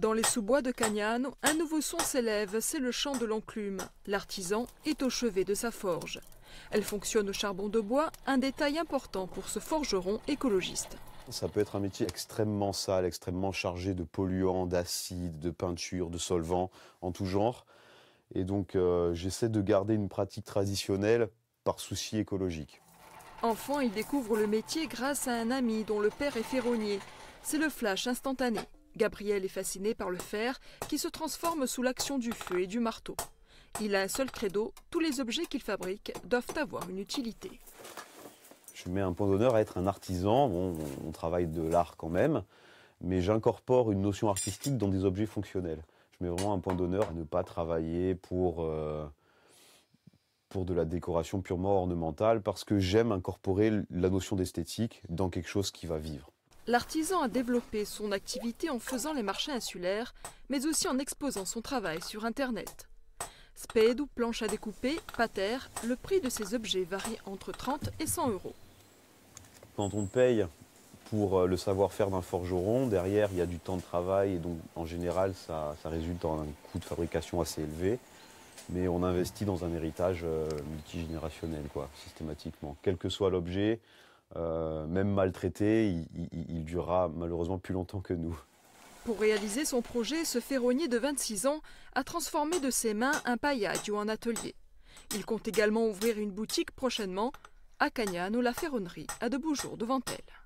Dans les sous-bois de Cagnano, un nouveau son s'élève, c'est le chant de l'enclume. L'artisan est au chevet de sa forge. Elle fonctionne au charbon de bois, un détail important pour ce forgeron écologiste. Ça peut être un métier extrêmement sale, extrêmement chargé de polluants, d'acides, de peintures, de solvants, en tout genre. Et donc euh, j'essaie de garder une pratique traditionnelle par souci écologique. Enfant, il découvre le métier grâce à un ami dont le père est ferronnier. C'est le flash instantané. Gabriel est fasciné par le fer qui se transforme sous l'action du feu et du marteau. Il a un seul credo, tous les objets qu'il fabrique doivent avoir une utilité. Je mets un point d'honneur à être un artisan, bon, on travaille de l'art quand même, mais j'incorpore une notion artistique dans des objets fonctionnels. Je mets vraiment un point d'honneur à ne pas travailler pour, euh, pour de la décoration purement ornementale, parce que j'aime incorporer la notion d'esthétique dans quelque chose qui va vivre l'artisan a développé son activité en faisant les marchés insulaires, mais aussi en exposant son travail sur Internet. Spade ou planche à découper, terre, le prix de ces objets varie entre 30 et 100 euros. Quand on paye pour euh, le savoir-faire d'un forgeron, derrière il y a du temps de travail et donc en général ça, ça résulte en un coût de fabrication assez élevé mais on investit dans un héritage euh, multigénérationnel, quoi, systématiquement. Quel que soit l'objet, euh, même maltraité, il, durera malheureusement plus longtemps que nous. Pour réaliser son projet, ce ferronnier de 26 ans a transformé de ses mains un paillage ou un atelier. Il compte également ouvrir une boutique prochainement à Cagnan ou la ferronnerie à de beaux jours devant elle.